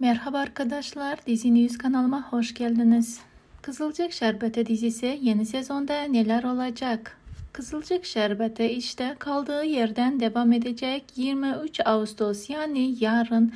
Merhaba arkadaşlar, Dizi News kanalıma hoş geldiniz. Kızılcık Şerbeti dizisi yeni sezonda neler olacak? Kızılcık Şerbeti işte kaldığı yerden devam edecek 23 Ağustos yani yarın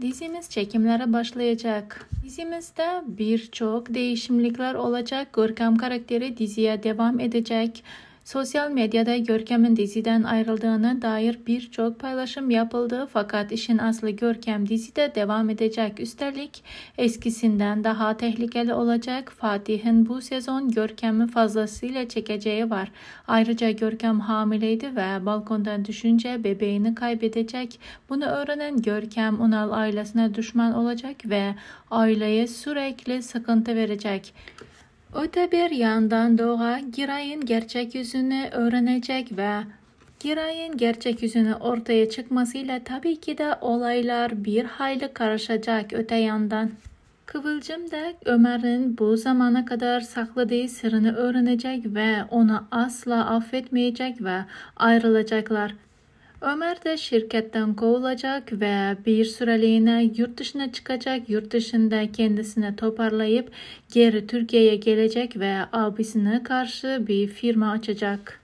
dizimiz çekimlere başlayacak. Dizimizde birçok değişimlikler olacak. Görkem karakteri diziye devam edecek. Sosyal medyada Görkem'in diziden ayrıldığına dair birçok paylaşım yapıldı fakat işin aslı Görkem dizide devam edecek. Üstelik eskisinden daha tehlikeli olacak. Fatih'in bu sezon Görkem'i fazlasıyla çekeceği var. Ayrıca Görkem hamileydi ve balkondan düşünce bebeğini kaybedecek. Bunu öğrenen Görkem Unal ailesine düşman olacak ve aileye sürekli sıkıntı verecek. Öte bir yandan doğa Giray'ın gerçek yüzünü öğrenecek ve Giray'ın gerçek yüzünü ortaya çıkmasıyla tabii ki de olaylar bir hayli karışacak öte yandan. Kıvılcım da Ömer'in bu zamana kadar sakladığı sırrını öğrenecek ve onu asla affetmeyecek ve ayrılacaklar. Ömer de şirketten kovulacak ve bir süreliğine yurt dışına çıkacak. Yurt dışında kendisini toparlayıp geri Türkiye'ye gelecek ve abisine karşı bir firma açacak.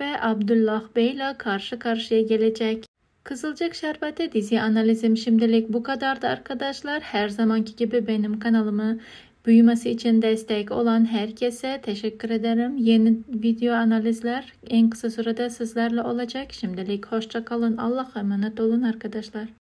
Ve Abdullah Bey ile karşı karşıya gelecek. Kızılcık Şerbeti dizi analizim şimdilik bu kadardı arkadaşlar. Her zamanki gibi benim kanalımı Büyümesi için destek olan herkese teşekkür ederim. Yeni video analizler en kısa sürede sizlerle olacak. Şimdilik hoşça kalın. Allah'a emanet olun arkadaşlar.